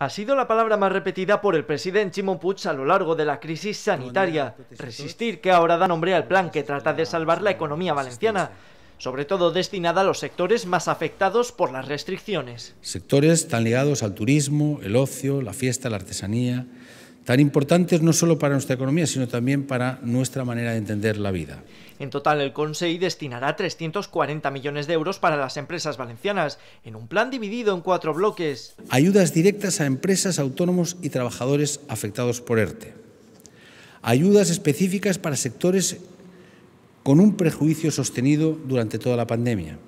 ha sido la palabra más repetida por el presidente Simon Puig a lo largo de la crisis sanitaria. Resistir, que ahora da nombre al plan que trata de salvar la economía valenciana, sobre todo destinada a los sectores más afectados por las restricciones. Sectores tan ligados al turismo, el ocio, la fiesta, la artesanía, tan importantes no solo para nuestra economía, sino también para nuestra manera de entender la vida. En total, el Consejo destinará 340 millones de euros para las empresas valencianas, en un plan dividido en cuatro bloques. Ayudas directas a empresas, autónomos y trabajadores afectados por ERTE. Ayudas específicas para sectores con un prejuicio sostenido durante toda la pandemia.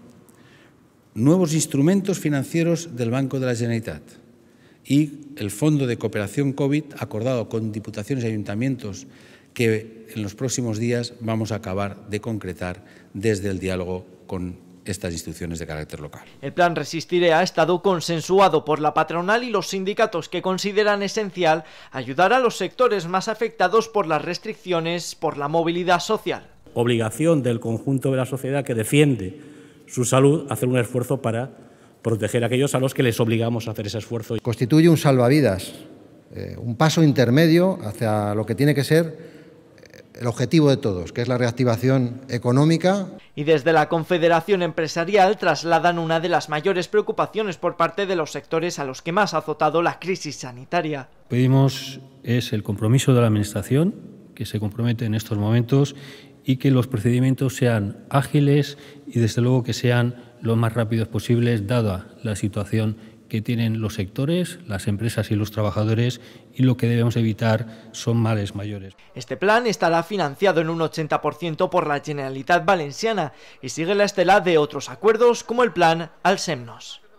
Nuevos instrumentos financieros del Banco de la Generalitat y el Fondo de Cooperación COVID acordado con diputaciones y ayuntamientos que en los próximos días vamos a acabar de concretar desde el diálogo con estas instituciones de carácter local. El plan Resistiré ha estado consensuado por la patronal y los sindicatos que consideran esencial ayudar a los sectores más afectados por las restricciones por la movilidad social. Obligación del conjunto de la sociedad que defiende su salud hacer un esfuerzo para proteger a aquellos a los que les obligamos a hacer ese esfuerzo. Constituye un salvavidas, eh, un paso intermedio hacia lo que tiene que ser eh, el objetivo de todos, que es la reactivación económica. Y desde la Confederación Empresarial trasladan una de las mayores preocupaciones por parte de los sectores a los que más ha azotado la crisis sanitaria. Pedimos es el compromiso de la Administración, que se compromete en estos momentos y que los procedimientos sean ágiles y desde luego que sean lo más rápidos posibles dada la situación que tienen los sectores, las empresas y los trabajadores y lo que debemos evitar son males mayores. Este plan estará financiado en un 80% por la Generalitat Valenciana y sigue la estela de otros acuerdos como el plan Alsemnos.